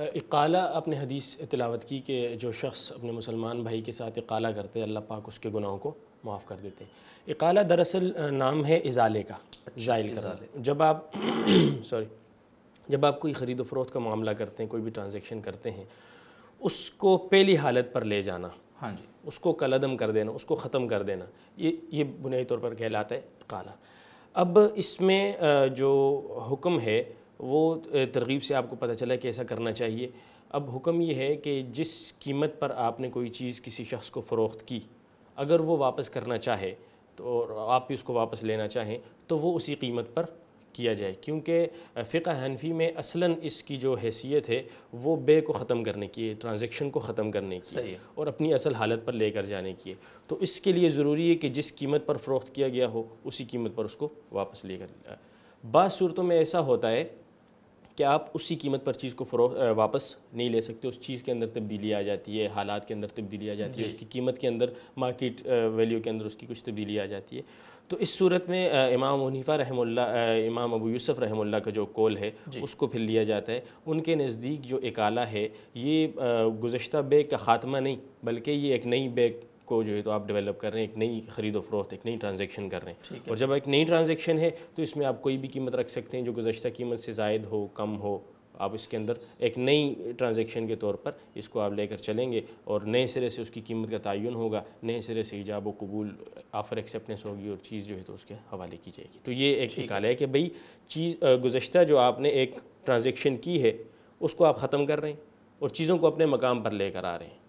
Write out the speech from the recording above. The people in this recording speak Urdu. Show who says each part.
Speaker 1: آپ اپنے حدیث تلاوت کی کہ جو شخص اپنے مسلمان بھائی کے ساتھ اقالہ کرتے اللہ پاک اس کے گناہوں کو معاف کر دیتے ہیں اقالہ دراصل نام ہے ازالے کا اچھا، زائل کا جب آپ سوری جب آپ کوئی خرید و فروخت کا معاملہ کرتے ہیں کوئی بھی ٹرانزیکشن کرتے ہیں اس کو پہلی حالت پر لے جانا ہاں جی اس کو کل کر دینا اس کو ختم کر دینا یہ یہ بنیادی طور پر کہلاتا ہے اقالہ اب اس میں جو حکم ہے وہ ترغیب سے آپ کو پتہ چلا کہ ایسا کرنا چاہیے اب حکم یہ ہے کہ جس قیمت پر آپ نے کوئی چیز کسی شخص کو فروخت کی اگر وہ واپس کرنا چاہے تو اور آپ بھی اس کو واپس لینا چاہیں تو وہ اسی قیمت پر کیا جائے کیونکہ فقہ حنفی میں اصلاً اس کی جو حیثیت ہے وہ بے کو ختم کرنے کی ہے ٹرانزیکشن کو ختم کرنے کی اور اپنی اصل حالت پر لے کر جانے کی ہے تو اس کے لیے ضروری ہے کہ جس قیمت پر فروخت کیا گیا ہو اسی قیمت پر اس کو واپس لے کر بعض صورتوں میں ایسا ہوتا ہے کہ آپ اسی قیمت پر چیز کو فروغ واپس نہیں لے سکتے اس چیز کے اندر تبدیلی آ جاتی ہے حالات کے اندر تبدیلی آ جاتی ہے جی۔ اس کی قیمت کے اندر مارکیٹ ویلیو کے اندر اس کی کچھ تبدیلی آ جاتی ہے تو اس صورت میں امام حنیفہ رحم اللہ امام ابو یوسف رحم اللہ کا جو کول ہے جی۔ اس کو پھر لیا جاتا ہے ان کے نزدیک جو اکالہ ہے یہ گزشتہ بیگ کا خاتمہ نہیں بلکہ یہ ایک نئی بیگ کو جو ہے تو آپ ڈیولپ کر رہے ہیں ایک نئی خرید و فروخت ایک نئی ٹرانزیکشن کر رہے ہیں اور جب ایک نئی ٹرانزیکشن ہے تو اس میں آپ کوئی بھی قیمت رکھ سکتے ہیں جو گزشتہ قیمت سے زائد ہو کم ہو آپ اس کے اندر ایک نئی ٹرانزیکشن کے طور پر اس کو آپ لے کر چلیں گے اور نئے سرے سے اس کی قیمت کا تعین ہوگا نئے سرے سے ایجاب و قبول آفر ایکسیپٹنس ہوگی اور چیز جو ہے تو اس کے حوالے کی جائے گی تو یہ ایک نکال ہے کہ بھئی چیز گزشتہ جو آپ نے ایک ٹرانزیکشن کی ہے اس کو آپ ختم کر رہے ہیں اور چیزوں کو اپنے مقام پر لے کر آ رہے ہیں